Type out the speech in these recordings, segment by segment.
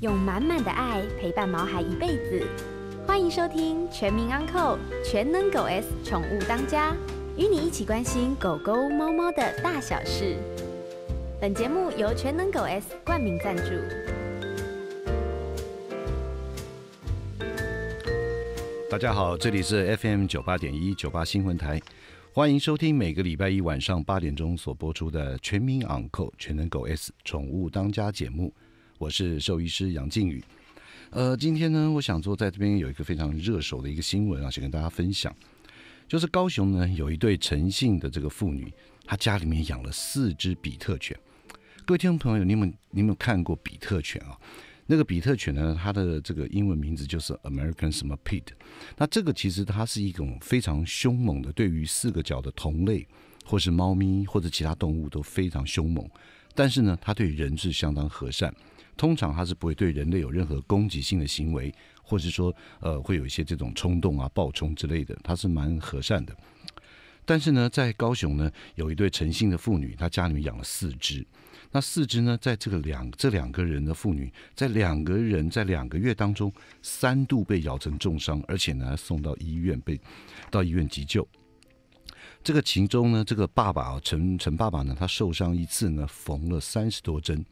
用满满的爱陪伴毛孩一辈子。欢迎收听《全民 Uncle 全能狗 S 宠物当家》，与你一起关心狗狗、猫猫的大小事。本节目由全能狗 S 冠名赞助。大家好，这里是 FM 九八点一九八新闻台，欢迎收听每个礼拜一晚上八点钟所播出的《全民 Uncle 全能狗 S 宠物当家》节目。我是兽医师杨靖宇，呃，今天呢，我想说在这边有一个非常热手的一个新闻啊，想跟大家分享，就是高雄呢有一对诚信的这个妇女，她家里面养了四只比特犬。各位听众朋友，你有你有看过比特犬啊？那个比特犬呢，它的这个英文名字就是 American 什么 Pet。那这个其实它是一种非常凶猛的，对于四个脚的同类或是猫咪或者其他动物都非常凶猛，但是呢，它对人质相当和善。通常它是不会对人类有任何攻击性的行为，或者是说，呃，会有一些这种冲动啊、暴冲之类的，它是蛮和善的。但是呢，在高雄呢，有一对诚信的妇女，她家里面养了四只，那四只呢，在这个两这两个人的妇女，在两个人在两个月当中，三度被咬成重伤，而且呢送到医院被到医院急救。这个秦中呢，这个爸爸陈陈爸爸呢，他受伤一次呢，缝了三十多针。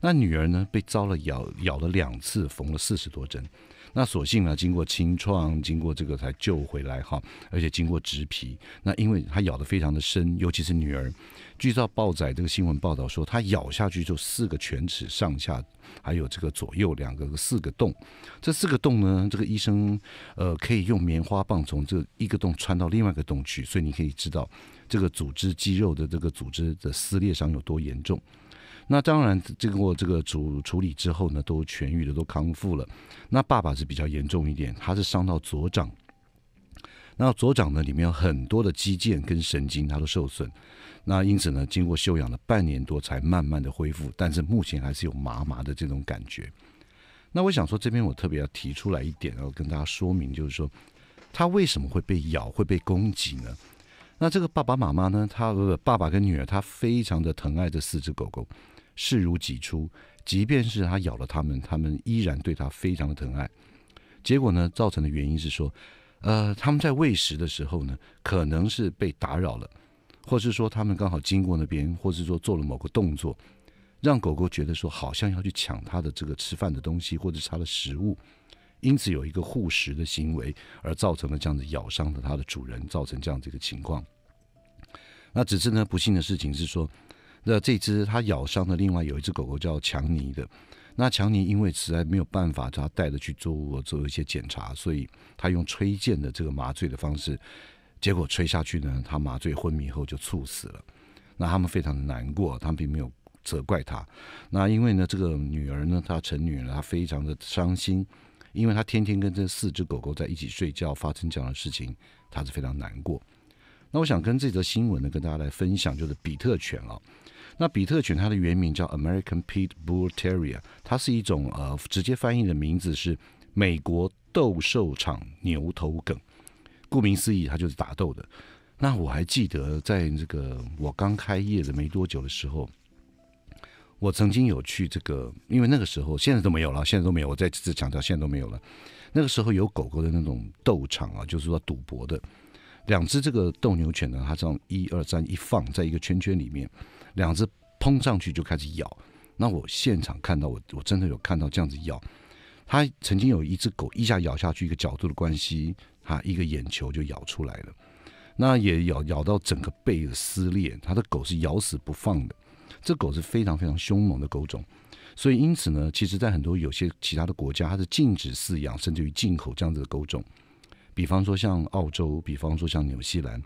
那女儿呢？被遭了咬，咬了两次，缝了四十多针。那所幸呢，经过清创，经过这个才救回来哈。而且经过植皮。那因为他咬得非常的深，尤其是女儿。据造报载，这个新闻报道说，他咬下去就四个犬齿上下，还有这个左右两个四个洞。这四个洞呢，这个医生呃可以用棉花棒从这一个洞穿到另外一个洞去，所以你可以知道这个组织肌肉的这个组织的撕裂伤有多严重。那当然，经过这个处处理之后呢，都痊愈了，都康复了。那爸爸是比较严重一点，他是伤到左掌，那左掌呢里面有很多的肌腱跟神经，它都受损。那因此呢，经过休养了半年多，才慢慢的恢复，但是目前还是有麻麻的这种感觉。那我想说，这边我特别要提出来一点，要跟大家说明，就是说他为什么会被咬，会被攻击呢？那这个爸爸妈妈呢，他爸爸跟女儿，他非常的疼爱这四只狗狗。视如己出，即便是它咬了他们，他们依然对它非常的疼爱。结果呢，造成的原因是说，呃，他们在喂食的时候呢，可能是被打扰了，或是说他们刚好经过那边，或是说做了某个动作，让狗狗觉得说好像要去抢它的这个吃饭的东西或者是它的食物，因此有一个护食的行为，而造成了这样子咬伤了它的主人，造成这样子一个情况。那只是呢，不幸的事情是说。那这只它咬伤的另外有一只狗狗叫强尼的，那强尼因为实在没有办法，他带着去做做一些检查，所以他用吹剑的这个麻醉的方式，结果吹下去呢，他麻醉昏迷后就猝死了。那他们非常的难过，他们并没有责怪他。那因为呢，这个女儿呢，她成女了，她非常的伤心，因为她天天跟这四只狗狗在一起睡觉，发生这样的事情，她是非常难过。那我想跟这则新闻呢，跟大家来分享，就是比特犬啊。那比特犬它的原名叫 American Pit Bull Terrier，它是一种呃直接翻译的名字是美国斗兽场牛头梗，顾名思义它就是打斗的。那我还记得，在这个我刚开业的没多久的时候，我曾经有去这个，因为那个时候现在都没有了，现在都没有，我再次强调，现在都没有了。那个时候有狗狗的那种斗场啊，就是说赌博的。两只这个斗牛犬呢，它这样一二三一放在一个圈圈里面，两只碰上去就开始咬。那我现场看到，我我真的有看到这样子咬。它曾经有一只狗一下咬下去，一个角度的关系，它一个眼球就咬出来了。那也咬咬到整个背的撕裂。它的狗是咬死不放的。这狗是非常非常凶猛的狗种，所以因此呢，其实在很多有些其他的国家，它是禁止饲养甚至于进口这样子的狗种。比方说像澳洲，比方说像纽西兰，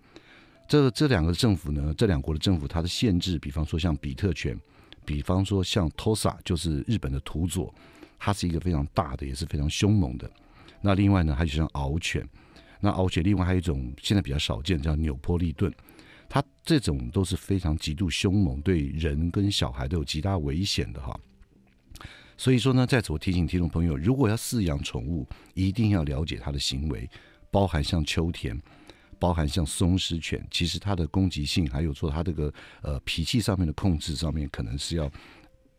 这这两个政府呢，这两国的政府它的限制，比方说像比特犬，比方说像托萨就是日本的土佐，它是一个非常大的，也是非常凶猛的。那另外呢，它就像獒犬，那獒犬另外还有一种现在比较少见，叫纽波利顿，它这种都是非常极度凶猛，对人跟小孩都有极大危险的哈。所以说呢，在此我提醒听众朋友，如果要饲养宠物，一定要了解它的行为。包含像秋田，包含像松狮犬，其实它的攻击性还有说它这个呃脾气上面的控制上面，可能是要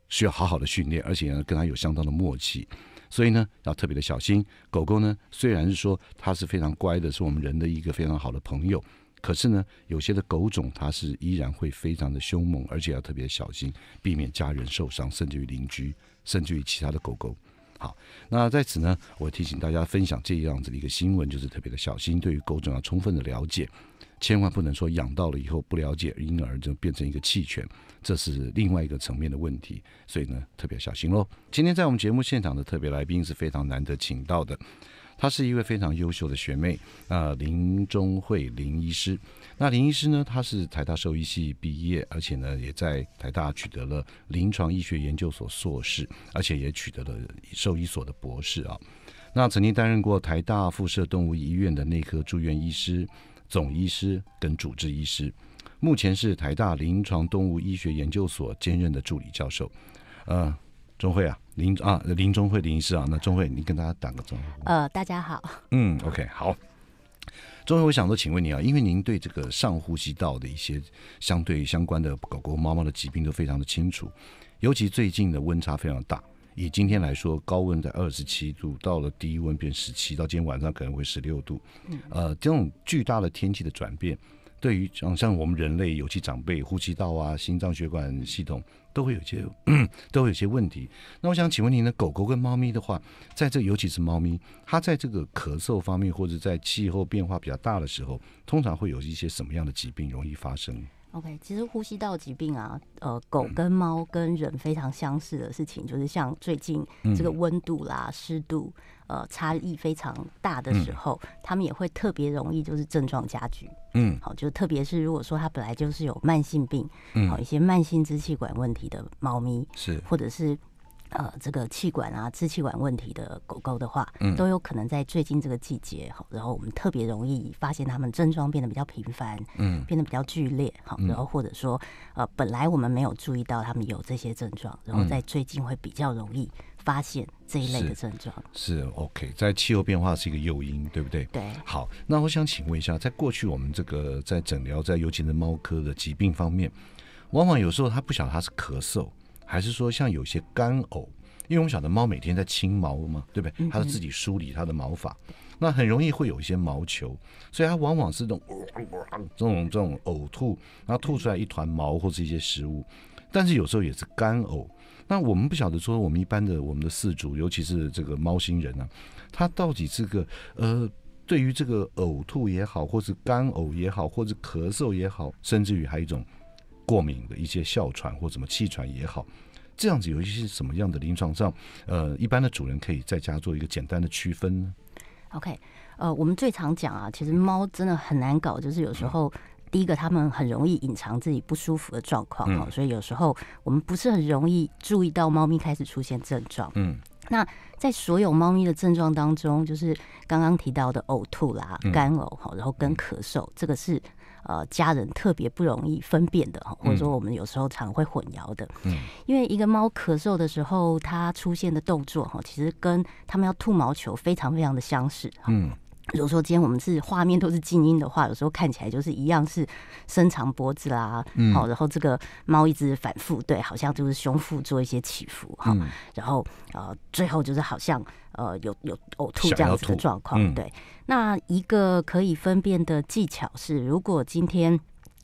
需要好好的训练，而且呢跟它有相当的默契，所以呢要特别的小心。狗狗呢，虽然是说它是非常乖的，是我们人的一个非常好的朋友，可是呢，有些的狗种它是依然会非常的凶猛，而且要特别小心，避免家人受伤，甚至于邻居，甚至于其他的狗狗。好，那在此呢，我提醒大家，分享这样子的一个新闻，就是特别的小心，对于狗种要充分的了解，千万不能说养到了以后不了解，因而就变成一个弃权，这是另外一个层面的问题。所以呢，特别小心喽。今天在我们节目现场的特别来宾是非常难得请到的。她是一位非常优秀的学妹，呃，林中慧林医师。那林医师呢？她是台大兽医系毕业，而且呢，也在台大取得了临床医学研究所硕士，而且也取得了兽医所的博士啊。那曾经担任过台大辐射动物医院的内科住院医师、总医师跟主治医师，目前是台大临床动物医学研究所兼任的助理教授。呃，钟慧啊。林啊，林钟慧，林医师啊，那钟慧，您跟大家打个招呼。呃，大家好。嗯，OK，好。中慧，我想说，请问你啊，因为您对这个上呼吸道的一些相对相关的狗狗、猫猫的疾病都非常的清楚，尤其最近的温差非常大。以今天来说，高温在二十七度，到了低温变十七，到今天晚上可能会十六度。呃，这种巨大的天气的转变，对于像像我们人类，尤其长辈，呼吸道啊，心脏血管系统。都会有一些，都会有一些问题。那我想请问您呢？狗狗跟猫咪的话，在这尤其是猫咪，它在这个咳嗽方面，或者在气候变化比较大的时候，通常会有一些什么样的疾病容易发生？OK，其实呼吸道疾病啊，呃，狗跟猫跟人非常相似的事情，就是像最近这个温度啦、湿度。呃，差异非常大的时候，他们也会特别容易就是症状加剧。嗯，好，就特别是如果说它本来就是有慢性病，嗯，好一些慢性支气管问题的猫咪是，或者是呃这个气管啊支气管问题的狗狗的话，嗯，都有可能在最近这个季节好，然后我们特别容易发现它们症状变得比较频繁，嗯，变得比较剧烈好，然后或者说呃本来我们没有注意到它们有这些症状，然后在最近会比较容易发现。这一类的症状是 OK，在气候变化是一个诱因，对不对？对。好，那我想请问一下，在过去我们这个在诊疗，在尤其是猫科的疾病方面，往往有时候它不晓得它是咳嗽，还是说像有些干呕，因为我们晓得猫每天在清毛嘛，对不对？它是自己梳理它的毛发，那很容易会有一些毛球，所以它往往是这种这种这种呕吐，然后吐出来一团毛或是一些食物，但是有时候也是干呕。那我们不晓得说，我们一般的我们的四主，尤其是这个猫星人呢，它到底这个呃，对于这个呕吐也好，或是干呕也好，或是咳嗽也好，甚至于还有一种过敏的一些哮喘或什么气喘也好，这样子有一些什么样的临床上呃，一般的主人可以在家做一个简单的区分呢？OK，呃，我们最常讲啊，其实猫真的很难搞，就是有时候。第一个，他们很容易隐藏自己不舒服的状况哈，所以有时候我们不是很容易注意到猫咪开始出现症状。嗯，那在所有猫咪的症状当中，就是刚刚提到的呕吐啦、干呕哈，然后跟咳嗽，这个是呃家人特别不容易分辨的哈，或者说我们有时候常会混淆的。嗯，因为一个猫咳嗽的时候，它出现的动作哈，其实跟他们要吐毛球非常非常的相似。嗯。如果说，今天我们是画面都是静音的话，有时候看起来就是一样是伸长脖子啦，好，然后这个猫一直反复对，好像就是胸腹做一些起伏哈，然后呃最后就是好像呃有有呕吐这样子的状况，对。那一个可以分辨的技巧是，如果今天。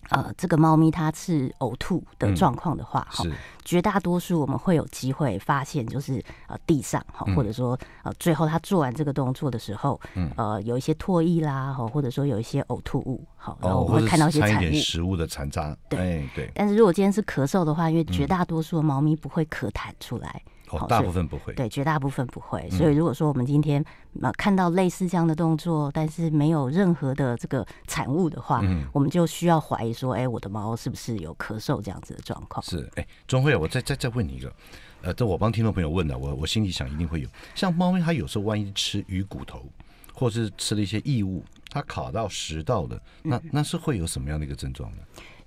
呃，这个猫咪它是呕吐的状况的话，哈，绝大多数我们会有机会发现，就是呃地上哈，或者说呃最后它做完这个动作的时候，嗯，呃有一些唾液啦，哈，或者说有一些呕吐物，好，然后我会看到一些残物、食物的残渣，对对。但是如果今天是咳嗽的话，因为绝大多数的猫咪不会咳痰出来。大部分不会，对，绝大部分不会。所以如果说我们今天看到类似这样的动作，但是没有任何的这个产物的话，我们就需要怀疑说，哎，我的猫是不是有咳嗽这样子的状况？是，哎，钟慧，我再再再问你一个，呃，这我帮听众朋友问的，我我心里想一定会有。像猫咪，它有时候万一吃鱼骨头，或是吃了一些异物，它卡到食道的，那那是会有什么样的一个症状呢？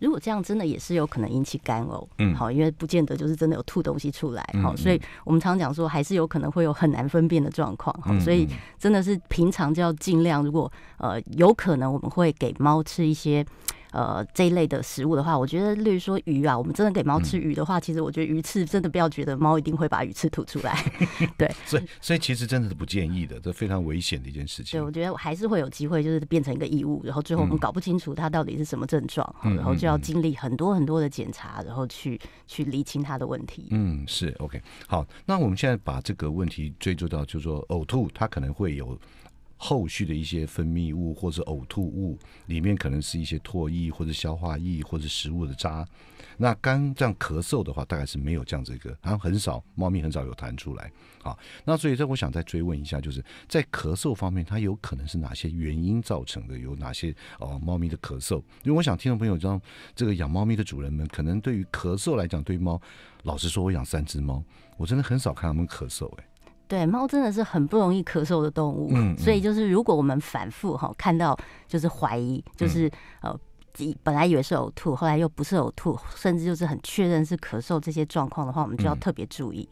如果这样，真的也是有可能引起干呕，嗯，好，因为不见得就是真的有吐东西出来，好，所以我们常讲说，还是有可能会有很难分辨的状况，好，所以真的是平常就要尽量，如果呃有可能，我们会给猫吃一些。呃，这一类的食物的话，我觉得，例如说鱼啊，我们真的给猫吃鱼的话，其实我觉得鱼刺真的不要觉得猫一定会把鱼刺吐出来。对，所以所以其实真的是不建议的，这非常危险的一件事情。对，我觉得还是会有机会，就是变成一个异物，然后最后我们搞不清楚它到底是什么症状，然后就要经历很多很多的检查，然后去去厘清它的问题。嗯，是 OK。好，那我们现在把这个问题追溯到，就是说呕吐，它可能会有。后续的一些分泌物或者呕吐物里面可能是一些唾液或者消化液或者食物的渣，那肝这样咳嗽的话，大概是没有这样子一个，后很少，猫咪很少有弹出来啊。那所以这我想再追问一下，就是在咳嗽方面，它有可能是哪些原因造成的？有哪些哦，猫咪的咳嗽？因为我想听众朋友知道，这个养猫咪的主人们，可能对于咳嗽来讲，对猫，老实说，我养三只猫，我真的很少看它们咳嗽，诶。对，猫真的是很不容易咳嗽的动物，所以就是如果我们反复哈看到就是怀疑，就是呃本来以为是呕吐，后来又不是呕吐，甚至就是很确认是咳嗽这些状况的话，我们就要特别注意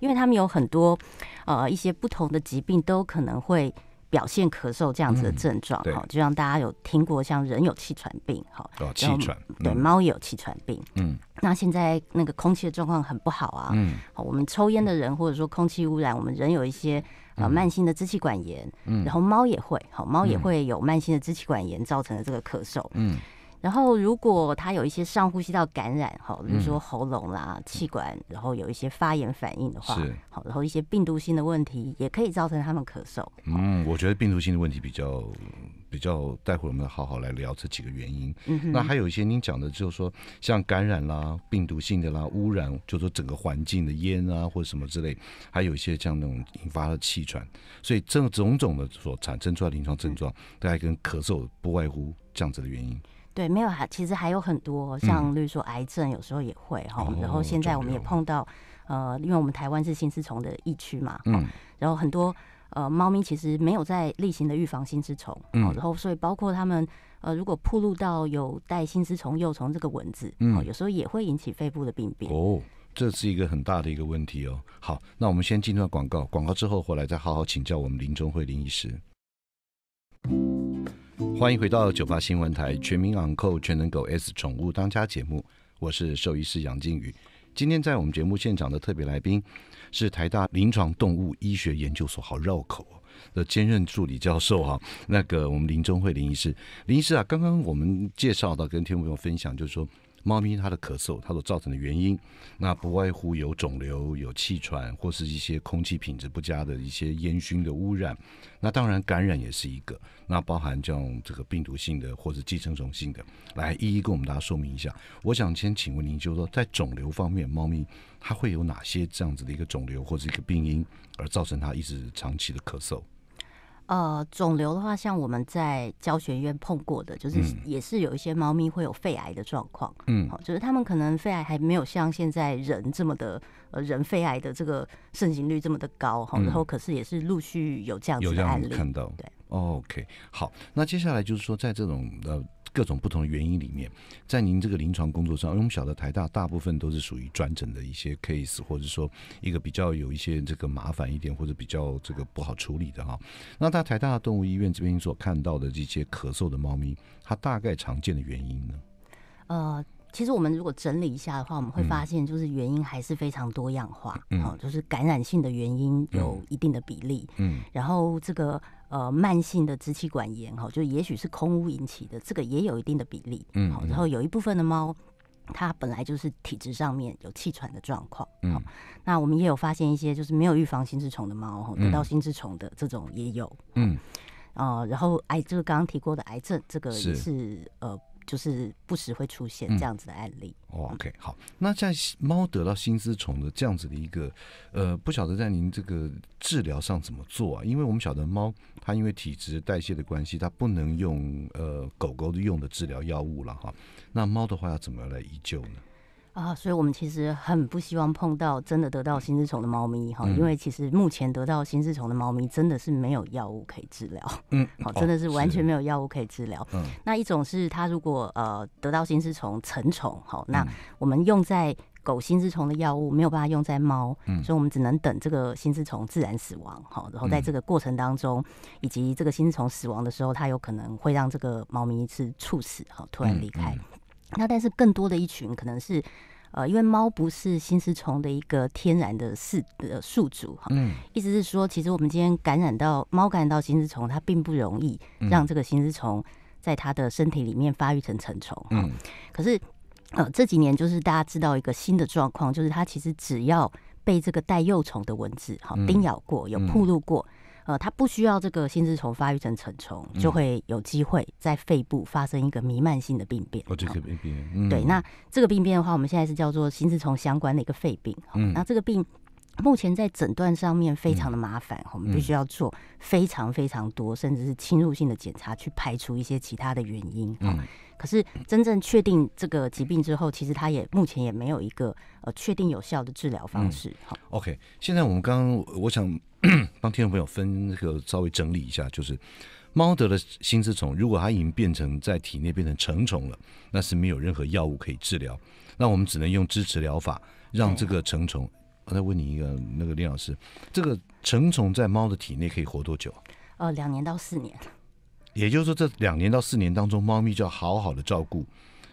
因为他们有很多呃一些不同的疾病都可能会。表现咳嗽这样子的症状，哈，就像大家有听过，像人有气喘病，哈，哦，气喘，对，猫也有气喘病，嗯，那现在那个空气的状况很不好啊，嗯，好，我们抽烟的人或者说空气污染，我们人有一些啊慢性的支气管炎，嗯，然后猫也会，好，猫也会有慢性的支气管炎造成的这个咳嗽，嗯。然后，如果他有一些上呼吸道感染哈，比如说喉咙啦、气管，然后有一些发炎反应的话，好，然后一些病毒性的问题也可以造成他们咳嗽。嗯，我觉得病毒性的问题比较比较，待会我们好好来聊这几个原因。嗯哼。那还有一些您讲的，就是说像感染啦、病毒性的啦、污染，就说整个环境的烟啊或者什么之类，还有一些像那种引发的气喘，所以这种种的所产生出来的临床症状，大概跟咳嗽不外乎这样子的原因。对，没有还，其实还有很多，像例如说癌症，有时候也会哈。然后现在我们也碰到，呃，因为我们台湾是心丝虫的疫区嘛，嗯，然后很多呃猫咪其实没有在例行的预防心丝虫，嗯，然后所以包括他们呃，如果铺路到有带心丝虫幼虫这个蚊子，嗯，有时候也会引起肺部的病变。哦，这是一个很大的一个问题哦。好，那我们先进段广告，广告之后回来再好好请教我们林中会林医师。欢迎回到九八新闻台《全民昂扣全能狗 S 宠物当家》节目，我是兽医师杨靖宇。今天在我们节目现场的特别来宾是台大临床动物医学研究所，好绕口哦的兼任助理教授哈，那个我们林中慧林医师。林医师啊，刚刚我们介绍到跟听众朋友分享，就是说。猫咪它的咳嗽，它所造成的原因，那不外乎有肿瘤、有气喘，或是一些空气品质不佳的一些烟熏的污染。那当然感染也是一个，那包含这种这个病毒性的或者寄生虫性的，来一一跟我们大家说明一下。我想先请问您，就是说在肿瘤方面，猫咪它会有哪些这样子的一个肿瘤或者一个病因，而造成它一直长期的咳嗽？呃，肿瘤的话，像我们在教学院碰过的，就是也是有一些猫咪会有肺癌的状况，嗯，好、就是他们可能肺癌还没有像现在人这么的，呃，人肺癌的这个盛行率这么的高哈，然后可是也是陆续有这样子的案例看到，对，o k 好，那接下来就是说在这种呃。各种不同的原因里面，在您这个临床工作上，因为我们晓得台大大部分都是属于转诊的一些 case，或者说一个比较有一些这个麻烦一点，或者比较这个不好处理的哈。那在台大的动物医院这边，所看到的这些咳嗽的猫咪，它大概常见的原因呢？呃。其实我们如果整理一下的话，我们会发现，就是原因还是非常多样化。好，就是感染性的原因有一定的比例。嗯，然后这个呃，慢性的支气管炎，哈，就也许是空污引起的，这个也有一定的比例。嗯，然后有一部分的猫，它本来就是体质上面有气喘的状况。嗯，那我们也有发现一些就是没有预防心智虫的猫，得到心智虫的这种也有。嗯，哦，然后癌，就是刚刚提过的癌症，这个也是呃。就是不时会出现这样子的案例。OK，好，那在猫得到心丝虫的这样子的一个，呃，不晓得在您这个治疗上怎么做啊？因为我们晓得猫它因为体质代谢的关系，它不能用呃狗狗的用的治疗药物了哈。那猫的话要怎么来医救呢？啊，所以我们其实很不希望碰到真的得到心丝虫的猫咪哈，因为其实目前得到心丝虫的猫咪真的是没有药物可以治疗，嗯，好，真的是完全没有药物可以治疗。那一种是它如果呃得到心丝虫成虫，好，那我们用在狗心丝虫的药物没有办法用在猫，所以我们只能等这个心丝虫自然死亡，好，然后在这个过程当中，以及这个心丝虫死亡的时候，它有可能会让这个猫咪是猝死，好，突然离开。那但是更多的一群可能是，呃，因为猫不是心丝虫的一个天然的宿宿主哈，嗯，意思是说，其实我们今天感染到猫感染到心丝虫，它并不容易让这个心丝虫在它的身体里面发育成成虫，嗯，可是呃这几年就是大家知道一个新的状况，就是它其实只要被这个带幼虫的蚊子哈叮咬过，有铺露过。呃，它不需要这个心丝虫发育成成虫，就会有机会在肺部发生一个弥漫性的病变。哦，这个病变，对，那这个病变的话，我们现在是叫做心丝虫相关的一个肺病。嗯，那这个病目前在诊断上面非常的麻烦，我们必须要做非常非常多，甚至是侵入性的检查，去排除一些其他的原因。嗯。可是，真正确定这个疾病之后，其实它也目前也没有一个呃确定有效的治疗方式。好，OK。现在我们刚刚，我想帮听众朋友分个稍微整理一下，就是猫得了心丝虫，如果它已经变成在体内变成成虫了，那是没有任何药物可以治疗。那我们只能用支持疗法，让这个成虫。我再问你一个，那个林老师，这个成虫在猫的体内可以活多久？呃，两年到四年。也就是说，这两年到四年当中，猫咪就要好好的照顾，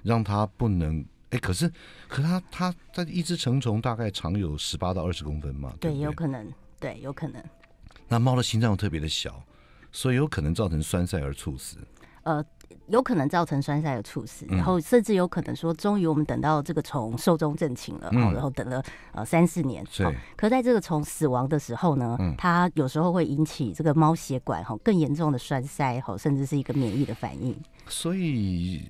让它不能哎。可是，可它它它一只成虫大概长有十八到二十公分嘛？对，有可能，对，有可能。那猫的心脏特别的小，所以有可能造成栓塞而猝死。呃。有可能造成栓塞的猝死，然后甚至有可能说，终于我们等到这个虫寿终正寝了，然后等了呃三四年。是。可在这个虫死亡的时候呢，它有时候会引起这个猫血管哈更严重的栓塞，哈甚至是一个免疫的反应。所以，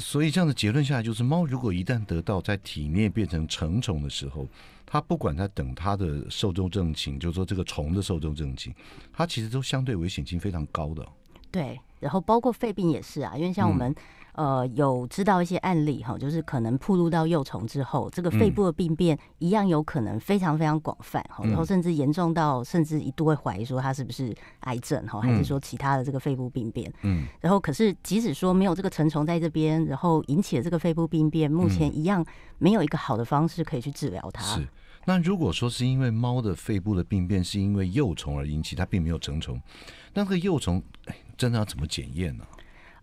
所以这样的结论下来就是，猫如果一旦得到在体内变成成虫的时候，它不管它等它的寿终正寝，就是说这个虫的寿终正寝，它其实都相对危险性非常高的。对。然后包括肺病也是啊，因为像我们呃有知道一些案例哈，就是可能暴露到幼虫之后，这个肺部的病变一样有可能非常非常广泛哈，然后甚至严重到甚至一度会怀疑说它是不是癌症哈，还是说其他的这个肺部病变？嗯，然后可是即使说没有这个成虫在这边，然后引起了这个肺部病变，目前一样没有一个好的方式可以去治疗它。是，那如果说是因为猫的肺部的病变是因为幼虫而引起，它并没有成虫。那个幼虫，真的要怎么检验呢？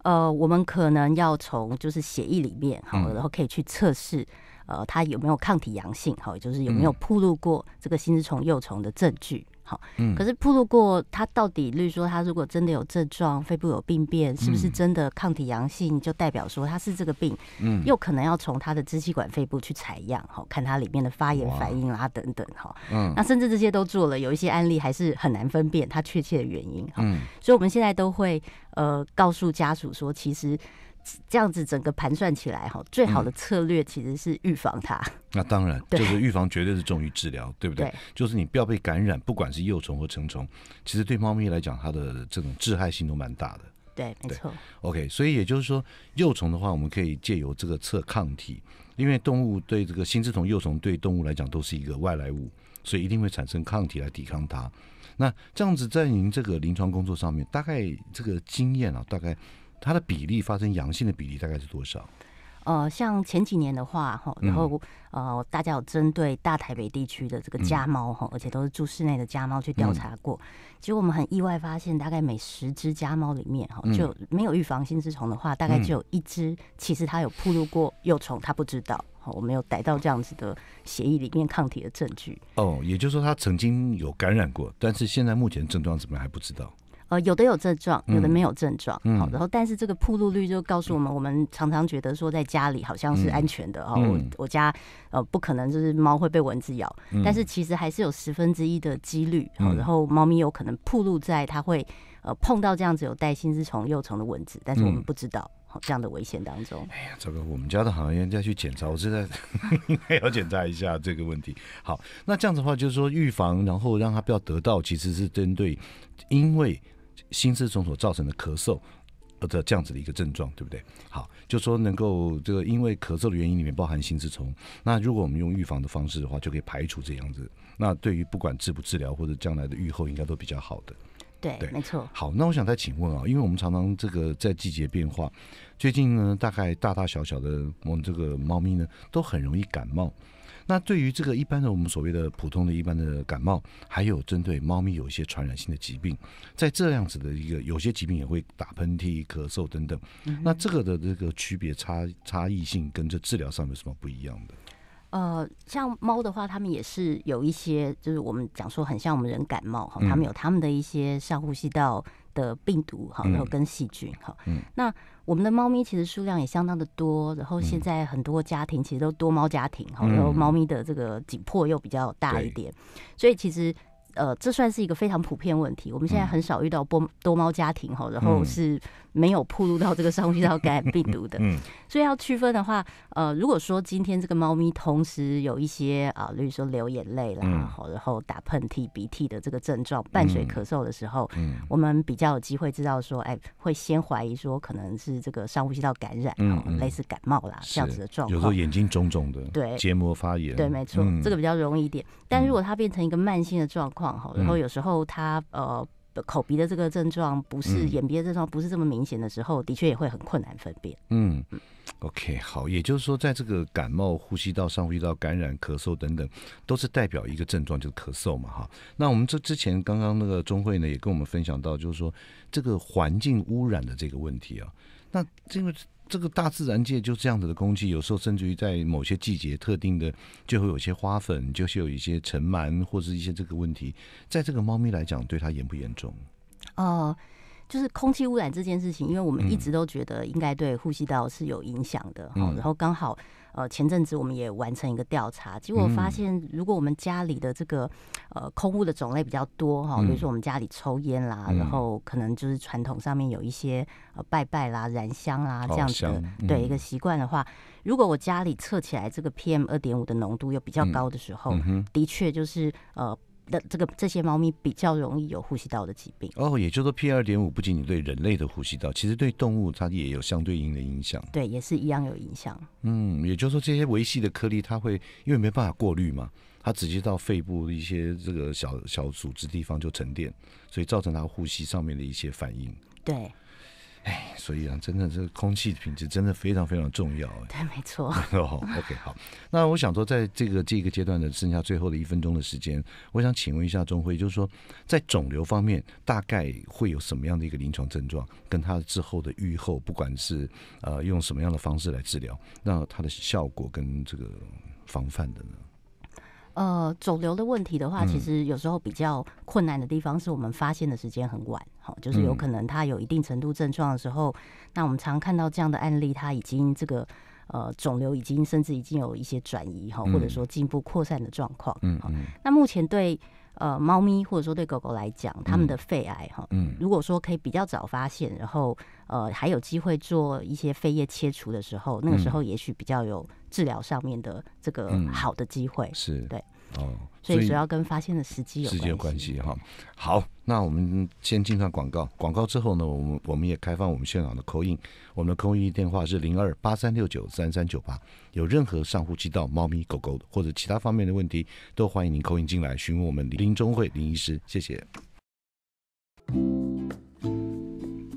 呃，我们可能要从就是血液里面哈，然后可以去测试，呃，它有没有抗体阳性，好，就是有没有暴露过这个心丝虫幼虫的证据。嗯，可是，不过他到底，例如说，他如果真的有症状，肺部有病变，是不是真的抗体阳性，就代表说他是这个病？嗯，又可能要从他的支气管肺部去采样，好看它里面的发炎反应啦等等，哈，嗯，那甚至这些都做了，有一些案例还是很难分辨他确切的原因，嗯，所以我们现在都会呃告诉家属说，其实。这样子整个盘算起来，哈，最好的策略其实是预防它。那当然，就是预防绝对是重于治疗，对不对？就是你不要被感染，不管是幼虫或成虫，其实对猫咪来讲，它的这种致害性都蛮大的。对，没错。OK，所以也就是说，幼虫的话，我们可以借由这个测抗体，因为动物对这个心丝虫幼虫对动物来讲都是一个外来物，所以一定会产生抗体来抵抗它。那这样子在您这个临床工作上面，大概这个经验啊，大概。它的比例发生阳性的比例大概是多少？呃，像前几年的话，哈，然后呃，大家有针对大台北地区的这个家猫哈，而且都是住室内的家猫去调查过。其实我们很意外发现，大概每十只家猫里面哈，就没有预防心丝虫的话，大概就有一只。其实它有铺路过幼虫，它不知道。好，我们有逮到这样子的协议里面抗体的证据。哦，也就是说它曾经有感染过，但是现在目前症状怎么样还不知道。呃，有的有症状，有的没有症状。嗯，然后但是这个铺露率就告诉我们，我们常常觉得说在家里好像是安全的啊，我我家呃不可能就是猫会被蚊子咬，但是其实还是有十分之一的几率。好，然后猫咪有可能铺露在它会呃碰到这样子有带心丝虫幼虫的蚊子，但是我们不知道这样的危险当中。哎呀，这个我们家的好像应该去检查，我现在 要检查一下这个问题。好，那这样子的话就是说预防，然后让它不要得到，其实是针对因为。心丝虫所造成的咳嗽，的这样子的一个症状，对不对？好，就说能够这个因为咳嗽的原因里面包含心丝虫，那如果我们用预防的方式的话，就可以排除这样子。那对于不管治不治疗或者将来的愈后，应该都比较好的。对，没错。好，那我想再请问啊，因为我们常常这个在季节变化，最近呢，大概大大小小的我们这个猫咪呢，都很容易感冒。那对于这个一般的我们所谓的普通的一般的感冒，还有针对猫咪有一些传染性的疾病，在这样子的一个有些疾病也会打喷嚏、咳嗽等等。那这个的这个区别差差异性跟这治疗上有什么不一样的？呃，像猫的话，它们也是有一些，就是我们讲说很像我们人感冒哈，它们有它们的一些上呼吸道。的病毒哈，然后跟细菌哈，那我们的猫咪其实数量也相当的多，然后现在很多家庭其实都多猫家庭哈，然后猫咪的这个紧迫又比较大一点，所以其实。呃，这算是一个非常普遍问题。我们现在很少遇到多多猫家庭哈，然后是没有暴露到这个上呼吸道感染病毒的。所以要区分的话，呃，如果说今天这个猫咪同时有一些啊，例如说流眼泪啦，然后打喷嚏、鼻涕的这个症状伴随咳嗽的时候，嗯，我们比较有机会知道说，哎，会先怀疑说可能是这个上呼吸道感染，嗯，类似感冒啦这样子的状况。有时候眼睛肿肿的，对，结膜发炎，对，没错，这个比较容易一点。但如果它变成一个慢性的状况，然后有时候他呃口鼻的这个症状不是眼鼻的症状不是这么明显的时候，的确也会很困难分辨。嗯，OK，好，也就是说，在这个感冒、呼吸道上呼吸道感染、咳嗽等等，都是代表一个症状，就是咳嗽嘛，哈。那我们这之前刚刚那个钟会呢，也跟我们分享到，就是说这个环境污染的这个问题啊，那这个这个大自然界就这样子的空气，有时候甚至于在某些季节特定的，就会有些花粉，就是有一些尘螨或者一些这个问题，在这个猫咪来讲，对它严不严重？哦。就是空气污染这件事情，因为我们一直都觉得应该对呼吸道是有影响的。然后刚好呃前阵子我们也完成一个调查，结果发现，如果我们家里的这个呃空污的种类比较多哈，比如说我们家里抽烟啦，然后可能就是传统上面有一些呃拜拜啦、燃香啊这样的，对一个习惯的话，如果我家里测起来这个 PM 二点五的浓度又比较高的时候，的确就是呃。的这个这些猫咪比较容易有呼吸道的疾病哦，也就是说，P 二点五不仅仅对人类的呼吸道，其实对动物它也有相对应的影响，对，也是一样有影响。嗯，也就是说，这些维系的颗粒它会因为没办法过滤嘛，它直接到肺部一些这个小小组织地方就沉淀，所以造成它呼吸上面的一些反应。对。哎，所以啊，真的这个空气品质真的非常非常重要。对，没错。OK，好。那我想说，在这个这个阶段的剩下最后的一分钟的时间，我想请问一下钟辉，就是说在肿瘤方面，大概会有什么样的一个临床症状，跟它之后的预后，不管是呃用什么样的方式来治疗，那它的效果跟这个防范的呢？呃，肿瘤的问题的话，其实有时候比较困难的地方，是我们发现的时间很晚，好，就是有可能他有一定程度症状的时候，那我们常看到这样的案例，他已经这个呃肿瘤已经甚至已经有一些转移哈，或者说进一步扩散的状况，嗯，好，那目前对。呃，猫咪或者说对狗狗来讲，他们的肺癌哈，如果说可以比较早发现，然后呃还有机会做一些肺叶切除的时候，那个时候也许比较有治疗上面的这个好的机会，是对。哦，所以主要跟发现的时机有直接关系哈。好，那我们先进上广告，广告之后呢，我们我们也开放我们现场的口音，我们的口音电话是零二八三六九三三九八，有任何上呼吸道、猫咪、狗狗或者其他方面的问题，都欢迎您口音进来询问我们林中慧林医师，谢谢。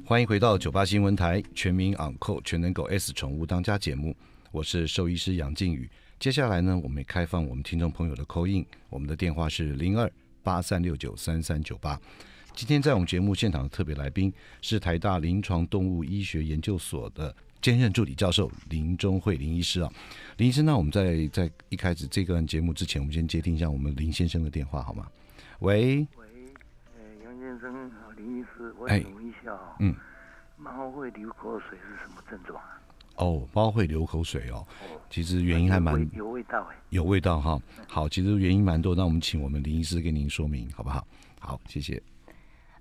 欢迎回到九八新闻台全民昂扣全能狗 S 宠物当家节目，我是兽医师杨靖宇。接下来呢，我们也开放我们听众朋友的扣音。我们的电话是零二八三六九三三九八。今天在我们节目现场的特别来宾是台大临床动物医学研究所的兼任助理教授林中慧林医师啊。林医生，那我们在在一开始这个节目之前，我们先接听一下我们林先生的电话好吗？喂？喂？呃，杨先生好，林医师，我问一下啊。嗯。猫会流口水是什么症状啊？哦，包会流口水哦。哦，其实原因还蛮有味道哎，有味道哈。好，其实原因蛮多，那我们请我们林医师跟您说明好不好？好，谢谢。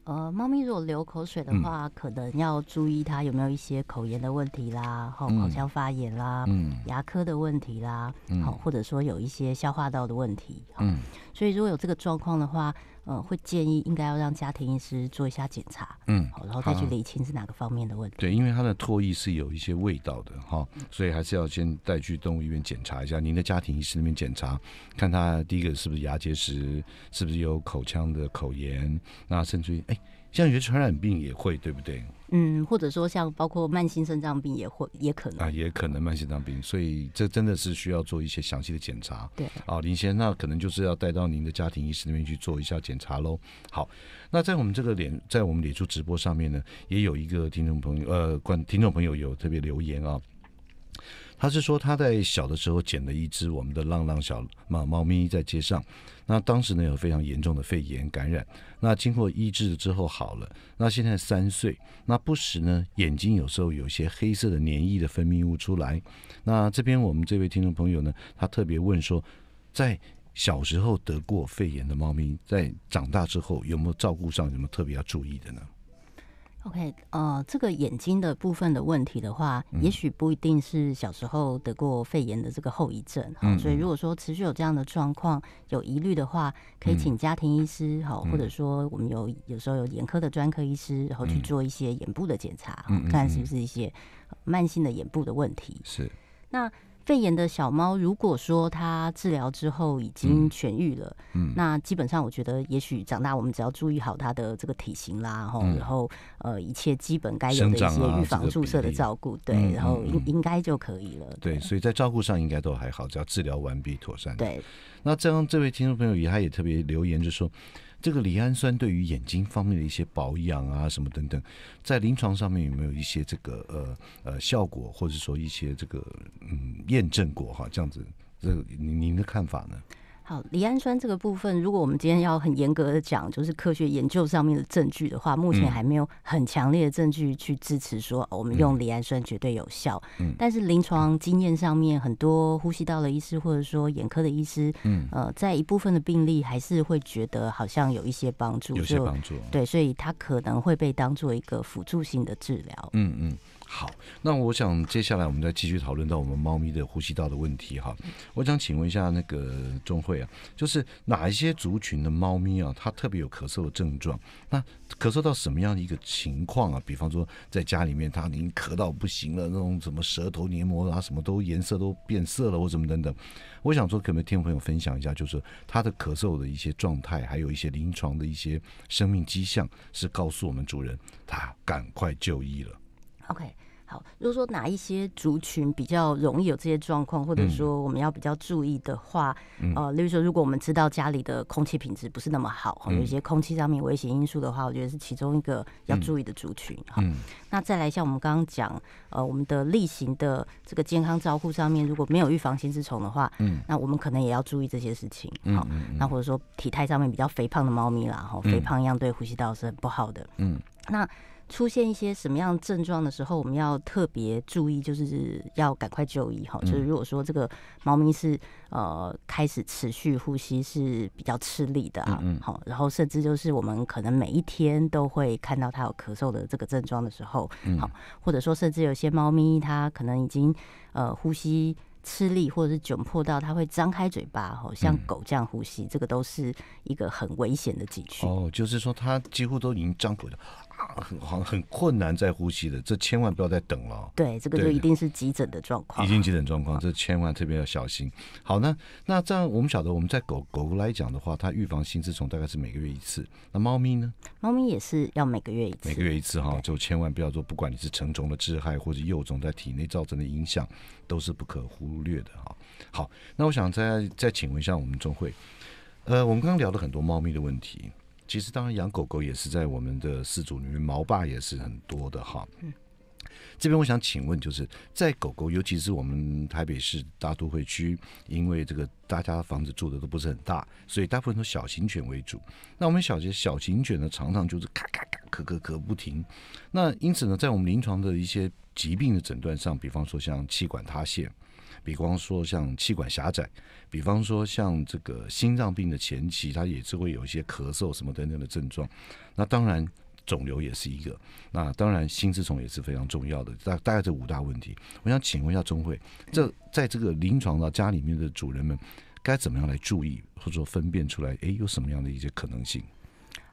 呃，猫咪如果流口水的话，可能要注意它有没有一些口炎的问题啦，好，口腔发炎啦，嗯，牙科的问题啦，好，或者说有一些消化道的问题，嗯，所以如果有这个状况的话。嗯，会建议应该要让家庭医师做一下检查，嗯，然后再去理清是哪个方面的问题。对，因为他的唾液是有一些味道的哈，所以还是要先带去动物医院检查一下。您的家庭医师那边检查，看他第一个是不是牙结石，是不是有口腔的口炎，那甚至于哎。像有些传染病也会，对不对？嗯，或者说像包括慢性肾脏病也会，也可能啊，也可能慢性肾脏病，所以这真的是需要做一些详细的检查。对，啊，林先，那可能就是要带到您的家庭医师那边去做一下检查喽。好，那在我们这个脸，在我们脸书直播上面呢，也有一个听众朋友，呃，观听众朋友有特别留言啊。他是说他在小的时候捡了一只我们的浪浪小猫猫咪在街上，那当时呢有非常严重的肺炎感染，那经过医治之后好了，那现在三岁，那不时呢眼睛有时候有一些黑色的粘液的分泌物出来，那这边我们这位听众朋友呢，他特别问说，在小时候得过肺炎的猫咪在长大之后有没有照顾上有没有特别要注意的呢？OK，呃，这个眼睛的部分的问题的话，也许不一定是小时候得过肺炎的这个后遗症，所以如果说持续有这样的状况有疑虑的话，可以请家庭医师，好，或者说我们有有时候有眼科的专科医师，然后去做一些眼部的检查，看是不是一些慢性的眼部的问题。是，那。肺炎的小猫，如果说它治疗之后已经痊愈了，嗯，那基本上我觉得，也许长大我们只要注意好它的这个体型啦，然后呃，一切基本该有的一些预防注射的照顾，对，然后应应该就可以了。对，所以在照顾上应该都还好，只要治疗完毕妥善。对，那这样这位听众朋友也他也特别留言就说。这个赖氨酸对于眼睛方面的一些保养啊，什么等等，在临床上面有没有一些这个呃呃效果，或者说一些这个嗯验证过哈？这样子，这您的看法呢？好，离氨酸这个部分，如果我们今天要很严格的讲，就是科学研究上面的证据的话，目前还没有很强烈的证据去支持说我们用离氨酸绝对有效。嗯，但是临床经验上面，很多呼吸道的医师或者说眼科的医师，嗯，呃，在一部分的病例还是会觉得好像有一些帮助，有些帮助，对，所以他可能会被当做一个辅助性的治疗。嗯嗯。好，那我想接下来我们再继续讨论到我们猫咪的呼吸道的问题哈。我想请问一下那个钟慧啊，就是哪一些族群的猫咪啊，它特别有咳嗽的症状？那咳嗽到什么样的一个情况啊？比方说在家里面它已经咳到不行了，那种什么舌头黏膜啊，什么都颜色都变色了，或怎么等等。我想说，可不可以听朋友分享一下，就是它的咳嗽的一些状态，还有一些临床的一些生命迹象，是告诉我们主人他赶快就医了。OK，好。如果说哪一些族群比较容易有这些状况，或者说我们要比较注意的话，呃，例如说，如果我们知道家里的空气品质不是那么好，有一些空气上面危险因素的话，我觉得是其中一个要注意的族群。好，那再来像我们刚刚讲，呃，我们的例行的这个健康照护上面，如果没有预防心丝虫的话，嗯，那我们可能也要注意这些事情。好，那或者说体态上面比较肥胖的猫咪啦，哈，肥胖一样对呼吸道是很不好的。嗯，那。出现一些什么样症状的时候，我们要特别注意，就是要赶快就医哈。就是如果说这个猫咪是呃开始持续呼吸是比较吃力的，嗯，好，然后甚至就是我们可能每一天都会看到它有咳嗽的这个症状的时候，好，或者说甚至有些猫咪它可能已经呃呼吸吃力或者是窘迫到它会张开嘴巴，吼，像狗这样呼吸，这个都是一个很危险的警讯。哦，就是说它几乎都已经张口了。很很很困难在呼吸的，这千万不要再等了。对，这个就一定是急诊的状况，已经急诊状况，这千万特别要小心。好，那那这样我们晓得，我们在狗狗来讲的话，它预防心丝虫大概是每个月一次。那猫咪呢？猫咪也是要每个月一次。每个月一次哈，就千万不要说，不管你是成虫的致害，或者幼虫在体内造成的影响，都是不可忽略的哈。好，那我想再再请问一下我们钟会，呃，我们刚刚聊了很多猫咪的问题。其实，当然养狗狗也是在我们的四主里面，毛爸也是很多的哈。这边我想请问，就是在狗狗，尤其是我们台北市大都会区，因为这个大家房子住的都不是很大，所以大部分都小型犬为主。那我们小节小型犬呢，常常就是咔咔咔、咳咳咳不停。那因此呢，在我们临床的一些疾病的诊断上，比方说像气管塌陷，比方说像气管狭窄，比方说像这个心脏病的前期，它也是会有一些咳嗽什么等等的症状。那当然。肿瘤也是一个，那当然心智虫也是非常重要的。大大概这五大问题，我想请问一下钟慧，这在这个临床到家里面的主人们，该怎么样来注意或者说分辨出来？哎，有什么样的一些可能性？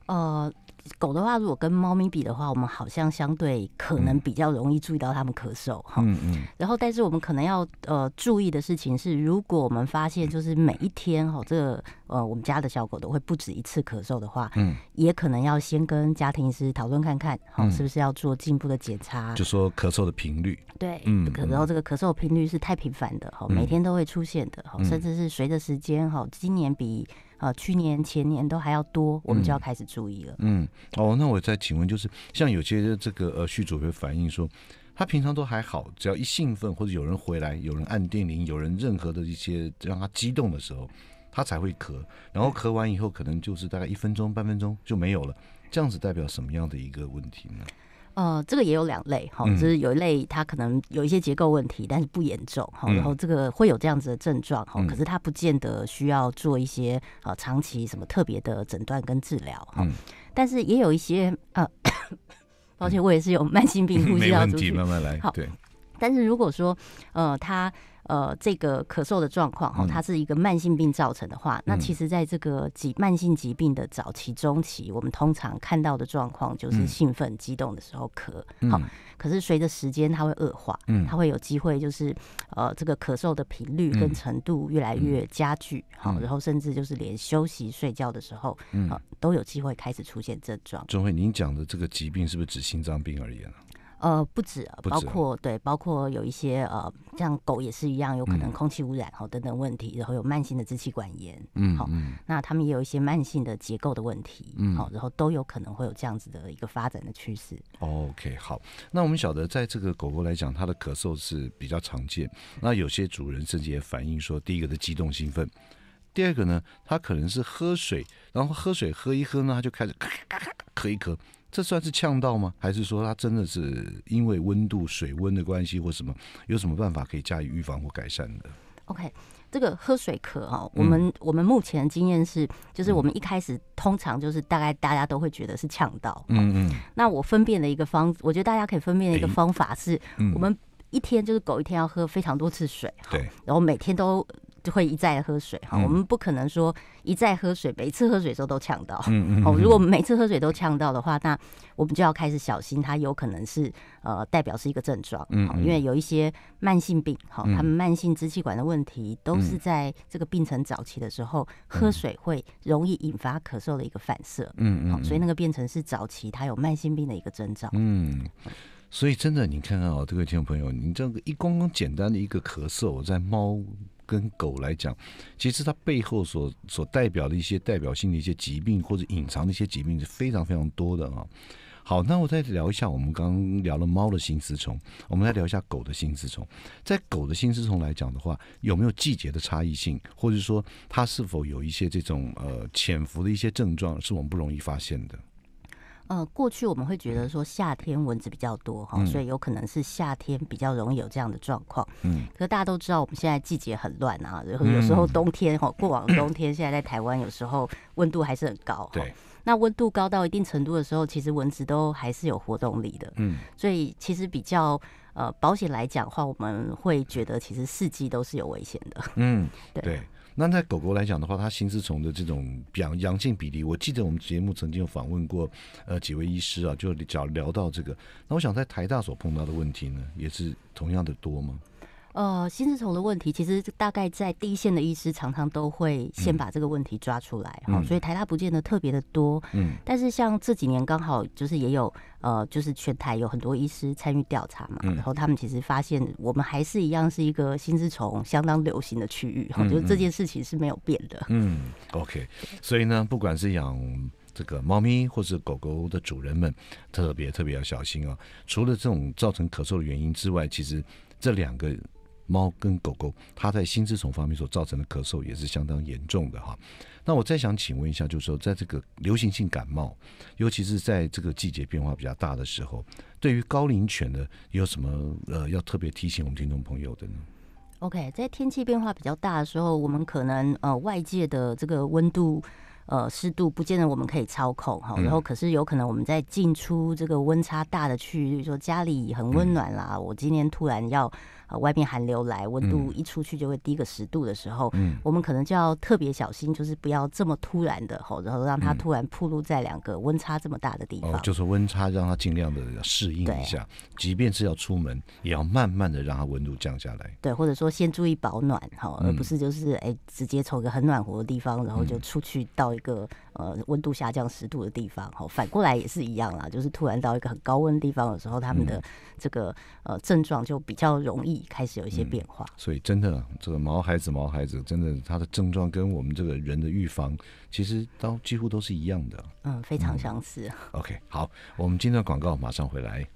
呃，狗的话，如果跟猫咪比的话，我们好像相对可能比较容易注意到它们咳嗽哈。嗯嗯。然后，但是我们可能要呃注意的事情是，如果我们发现就是每一天哈，这个呃我们家的小狗都会不止一次咳嗽的话，嗯，也可能要先跟家庭医师讨论看看，哈，是不是要做进一步的检查。就说咳嗽的频率。对，嗯，然后这个咳嗽频率是太频繁的，哈，每天都会出现的，哈，甚至是随着时间哈，今年比。呃，去年前年都还要多，我们就要开始注意了。嗯，哦，那我再请问，就是像有些这个呃，续主会反映说，他平常都还好，只要一兴奋或者有人回来、有人按电铃、有人任何的一些让他激动的时候，他才会咳，然后咳完以后可能就是大概一分钟、半分钟就没有了，这样子代表什么样的一个问题呢？呃，这个也有两类，哈，就是有一类它可能有一些结构问题，但是不严重，哈，然后这个会有这样子的症状，哈，可是它不见得需要做一些呃长期什么特别的诊断跟治疗，嗯，但是也有一些呃，抱歉，我也是有慢性病，呼吸道 出去，慢慢来，好，对，但是如果说呃，它。呃，这个咳嗽的状况，哈，它是一个慢性病造成的话，那其实在这个疾慢性疾病的早期、中期，我们通常看到的状况就是兴奋、激动的时候咳，好，可是随着时间它会恶化，嗯，它会有机会就是，呃，这个咳嗽的频率跟程度越来越加剧，好，然后甚至就是连休息、睡觉的时候，嗯，都有机会开始出现症状。钟慧，您讲的这个疾病是不是指心脏病而言啊？呃，不止，包括对，包括有一些呃，像狗也是一样，有可能空气污染好等等问题，然后有慢性的支气管炎，嗯，好，那他们也有一些慢性的结构的问题，嗯，好，然后都有可能会有这样子的一个发展的趋势。OK，好，那我们晓得，在这个狗狗来讲，它的咳嗽是比较常见，那有些主人甚至也反映说，第一个的激动兴奋，第二个呢，它可能是喝水，然后喝水喝一喝呢，它就开始咳一咳。这算是呛到吗？还是说它真的是因为温度、水温的关系，或什么？有什么办法可以加以预防或改善的？OK，这个喝水渴哈，我们我们目前的经验是，就是我们一开始通常就是大概大家都会觉得是呛到，嗯嗯。那我分辨的一个方，我觉得大家可以分辨的一个方法是，我们一天就是狗一天要喝非常多次水，对，然后每天都。就会一再喝水哈，我们不可能说一再喝水，每次喝水的时候都呛到。嗯嗯。哦，如果每次喝水都呛到的话，那我们就要开始小心，它有可能是呃代表是一个症状。嗯。哦，因为有一些慢性病哈，他们慢性支气管的问题都是在这个病程早期的时候喝水会容易引发咳嗽的一个反射。嗯嗯。所以那个变成是早期，它有慢性病的一个征兆。嗯。所以真的，你看看哦，这位听众朋友，你这个一光光简单的一个咳嗽，在猫。跟狗来讲，其实它背后所所代表的一些代表性的一些疾病或者隐藏的一些疾病是非常非常多的啊。好，那我再聊一下，我们刚刚聊了猫的心丝虫，我们再聊一下狗的心丝虫。在狗的心丝虫来讲的话，有没有季节的差异性，或者说它是否有一些这种呃潜伏的一些症状，是我们不容易发现的？呃，过去我们会觉得说夏天蚊子比较多哈，所以有可能是夏天比较容易有这样的状况。嗯，可大家都知道我们现在季节很乱啊，有时候冬天哈，过往冬 天现在在台湾有时候温度还是很高。对，那温度高到一定程度的时候，其实蚊子都还是有活动力的。嗯，所以其实比较呃保险来讲的话，我们会觉得其实四季都是有危险的。嗯，对。那在狗狗来讲的话，它心丝虫的这种阳阳性比例，我记得我们节目曾经有访问过呃几位医师啊，就聊聊到这个。那我想在台大所碰到的问题呢，也是同样的多吗？呃，心资虫的问题其实大概在第一线的医师常常都会先把这个问题抓出来，哈，所以台大不见得特别的多，嗯，但是像这几年刚好就是也有呃，就是全台有很多医师参与调查嘛，然后他们其实发现我们还是一样是一个心资虫相当流行的区域，哈，就觉这件事情是没有变的，嗯，OK，所以呢，不管是养这个猫咪或是狗狗的主人们，特别特别要小心啊！除了这种造成咳嗽的原因之外，其实这两个。猫跟狗狗，它在新智虫方面所造成的咳嗽也是相当严重的哈。那我再想请问一下，就是说在这个流行性感冒，尤其是在这个季节变化比较大的时候，对于高龄犬的有什么呃要特别提醒我们听众朋友的呢？OK，在天气变化比较大的时候，我们可能呃外界的这个温度呃湿度不见得我们可以操控哈，然后可是有可能我们在进出这个温差大的区域，说家里很温暖啦，我今天突然要。外面寒流来，温度一出去就会低个十度的时候，我们可能就要特别小心，就是不要这么突然的吼，然后让它突然暴露在两个温差这么大的地方。哦，就是温差让它尽量的适应一下，即便是要出门，也要慢慢的让它温度降下来。对，或者说先注意保暖哈，而不是就是哎直接从一个很暖和的地方，然后就出去到一个。呃，温度下降十度的地方，哦，反过来也是一样啦。就是突然到一个很高温地方的时候，他们的这个呃症状就比较容易开始有一些变化。所以真的，这个毛孩子、毛孩子，真的，他的症状跟我们这个人的预防，其实都几乎都是一样的。嗯，非常相似。OK，好，我们天的广告马上回来。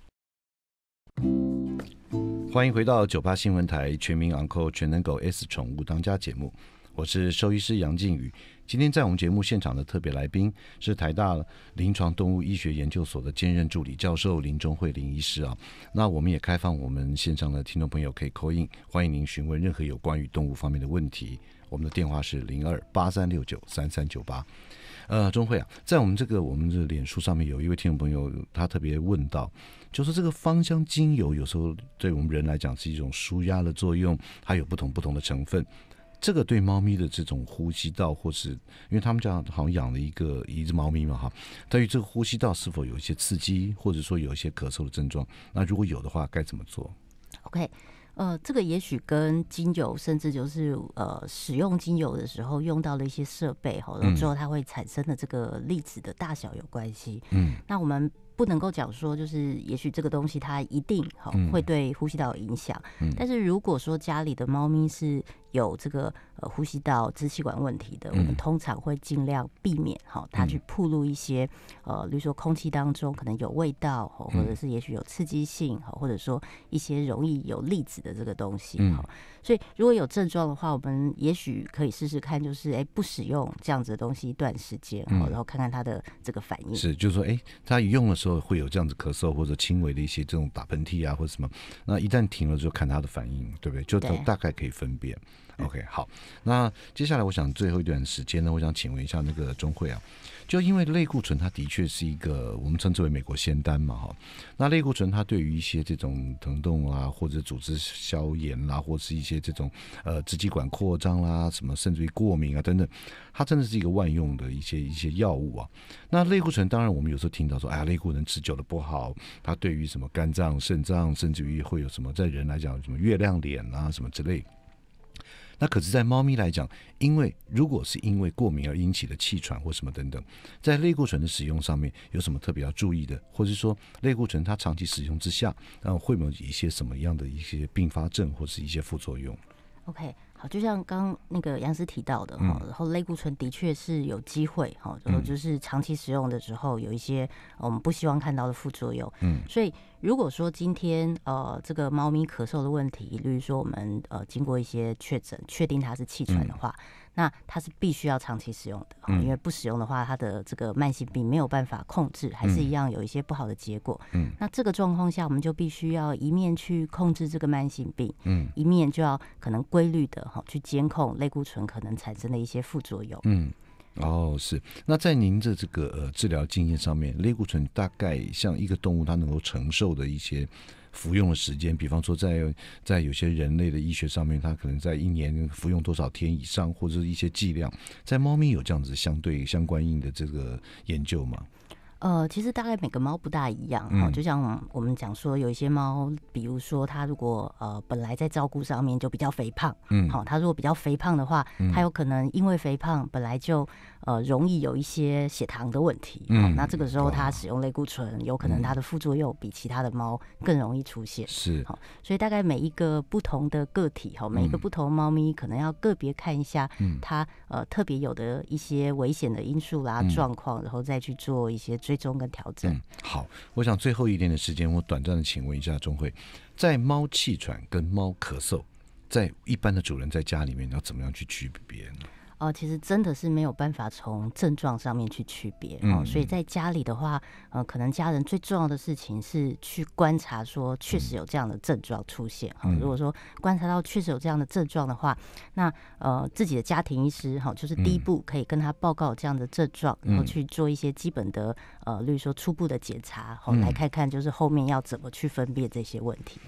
欢迎回到九八新闻台全民昂 n 全能狗 S 宠物当家节目，我是兽医师杨靖宇。今天在我们节目现场的特别来宾是台大临床动物医学研究所的兼任助理教授林中慧林医师啊，那我们也开放我们线上的听众朋友可以扣 n 欢迎您询问任何有关于动物方面的问题，我们的电话是零二八三六九三三九八。呃，钟慧啊，在我们这个我们的脸书上面有一位听众朋友他特别问到，就是这个芳香精油有时候对我们人来讲是一种舒压的作用，它有不同不同的成分。这个对猫咪的这种呼吸道，或是因为他们家好像养了一个一只猫咪嘛哈，对于这个呼吸道是否有一些刺激，或者说有一些咳嗽的症状，那如果有的话，该怎么做？OK，呃，这个也许跟精油，甚至就是呃，使用精油的时候用到了一些设备好了之后它会产生的这个粒子的大小有关系。嗯，那我们不能够讲说，就是也许这个东西它一定哈会对呼吸道有影响。嗯，但是如果说家里的猫咪是有这个呃呼吸道支气管问题的，我们通常会尽量避免哈，他去曝露一些呃，比如说空气当中可能有味道，或者是也许有刺激性哈，或者说一些容易有粒子的这个东西哈。所以如果有症状的话，我们也许可以试试看，就是哎不使用这样子的东西一段时间哈，然后看看他的这个反应。是，就是说哎，他用的时候会有这样子咳嗽或者轻微的一些这种打喷嚏啊或者什么，那一旦停了就看他的反应，对不对？就大概可以分辨。OK，好，那接下来我想最后一段时间呢，我想请问一下那个钟慧啊，就因为类固醇它的确是一个我们称之为美国仙丹嘛，哈，那类固醇它对于一些这种疼痛啊，或者组织消炎啦，或是一些这种呃支气管扩张啦，什么甚至于过敏啊等等，它真的是一个万用的一些一些药物啊。那类固醇当然我们有时候听到说，哎，呀，类固醇持久的不好，它对于什么肝脏、肾脏，甚至于会有什么在人来讲什么月亮脸啊什么之类。那可是，在猫咪来讲，因为如果是因为过敏而引起的气喘或什么等等，在类固醇的使用上面有什么特别要注意的，或是说类固醇它长期使用之下，那会有一些什么样的一些并发症或是一些副作用？OK。就像刚那个杨师提到的哈，然后类固醇的确是有机会哈，然后就是长期使用的时候有一些我们不希望看到的副作用。嗯，所以如果说今天呃这个猫咪咳嗽的问题，例如说我们呃经过一些确诊，确定它是气喘的话。那它是必须要长期使用的，因为不使用的话，它的这个慢性病没有办法控制，还是一样有一些不好的结果。嗯，那这个状况下，我们就必须要一面去控制这个慢性病，嗯，一面就要可能规律的哈去监控类固醇可能产生的一些副作用。嗯，哦，是。那在您的这个呃治疗经验上面，类固醇大概像一个动物它能够承受的一些。服用的时间，比方说在在有些人类的医学上面，它可能在一年服用多少天以上，或者一些剂量，在猫咪有这样子相对相关应的这个研究吗？呃，其实大概每个猫不大一样，嗯，就像我们讲说，有一些猫，比如说它如果呃本来在照顾上面就比较肥胖，嗯，好，它如果比较肥胖的话，它有可能因为肥胖本来就呃容易有一些血糖的问题，嗯，那这个时候它使用类固醇，有可能它的副作用比其他的猫更容易出现，是，好，所以大概每一个不同的个体哈，每一个不同猫咪可能要个别看一下，它呃特别有的一些危险的因素啦状况，然后再去做一些。追踪跟调整。嗯，好，我想最后一点的时间，我短暂的请问一下钟慧，在猫气喘跟猫咳嗽，在一般的主人在家里面要怎么样去区别呢？哦，其实真的是没有办法从症状上面去区别，所以在家里的话，呃，可能家人最重要的事情是去观察，说确实有这样的症状出现。哈，如果说观察到确实有这样的症状的话，那呃，自己的家庭医师哈，就是第一步可以跟他报告这样的症状，然后去做一些基本的呃，例如说初步的检查，好来看看就是后面要怎么去分辨这些问题。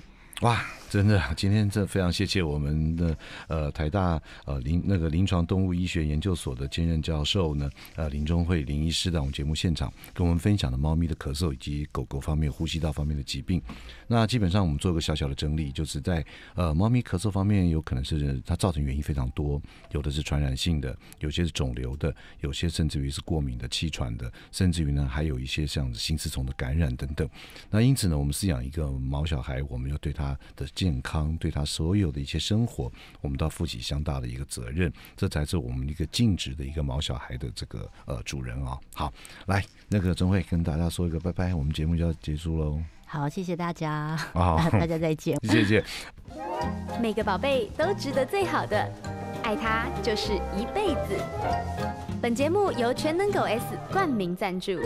哇，真的，今天这非常谢谢我们的呃台大呃临那个临床动物医学研究所的兼任教授呢，呃林中慧林医师在我们节目现场跟我们分享的猫咪的咳嗽以及狗狗方面呼吸道方面的疾病。那基本上我们做个小小的整理，就是在呃猫咪咳嗽方面，有可能是它造成原因非常多，有的是传染性的，有些是肿瘤的，有些甚至于是过敏的、气喘的，甚至于呢还有一些像心丝虫的感染等等。那因此呢，我们饲养一个毛小孩，我们要对它。他的健康，对他所有的一些生活，我们都要负起相大的一个责任，这才是我们一个尽职的一个毛小孩的这个呃主人哦。好，来，那个钟慧跟大家说一个拜拜，我们节目就要结束喽。好，谢谢大家，大家再见，谢谢。每个宝贝都值得最好的，爱他就是一辈子。本节目由全能狗 S 冠名赞助。